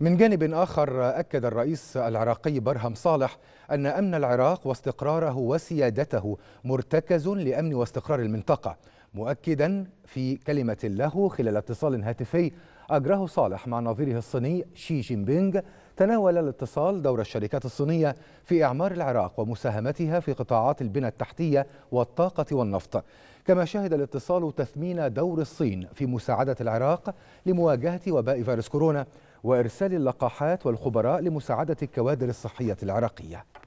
من جانب آخر أكد الرئيس العراقي برهم صالح أن أمن العراق واستقراره وسيادته مرتكز لأمن واستقرار المنطقة مؤكدا في كلمة له خلال اتصال هاتفي أجره صالح مع نظيره الصيني شي جين بينغ تناول الاتصال دور الشركات الصينية في إعمار العراق ومساهمتها في قطاعات البنى التحتية والطاقة والنفط كما شهد الاتصال تثمين دور الصين في مساعدة العراق لمواجهة وباء فيروس كورونا وإرسال اللقاحات والخبراء لمساعدة الكوادر الصحية العراقية